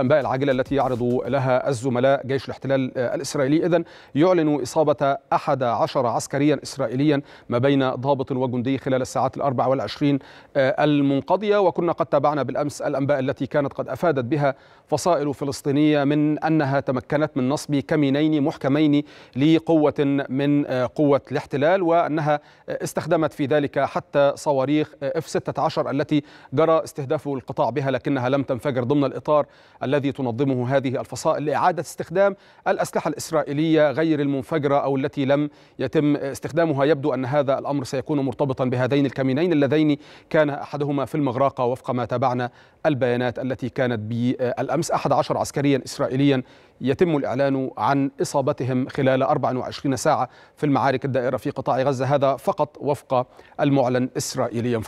الأنباء العاجلة التي يعرض لها الزملاء جيش الاحتلال الإسرائيلي اذا يعلن إصابة أحد عشر عسكريا إسرائيليا ما بين ضابط وجندي خلال الساعات الأربع والعشرين آه، المنقضية وكنا قد تابعنا بالأمس الأنباء التي كانت قد أفادت بها فصائل فلسطينية من أنها تمكنت من نصب كمينين محكمين لقوة من آه، قوة الاحتلال وأنها استخدمت في ذلك حتى صواريخ اف 16 التي جرى استهداف القطاع بها لكنها لم تنفجر ضمن الإطار الذي تنظمه هذه الفصائل لإعادة استخدام الأسلحة الإسرائيلية غير المنفجرة أو التي لم يتم استخدامها يبدو أن هذا الأمر سيكون مرتبطا بهذين الكمينين اللذين كان أحدهما في المغرقة وفق ما تابعنا البيانات التي كانت بالأمس أحد عشر عسكريا إسرائيليا يتم الإعلان عن إصابتهم خلال 24 ساعة في المعارك الدائرة في قطاع غزة هذا فقط وفق المعلن إسرائيليا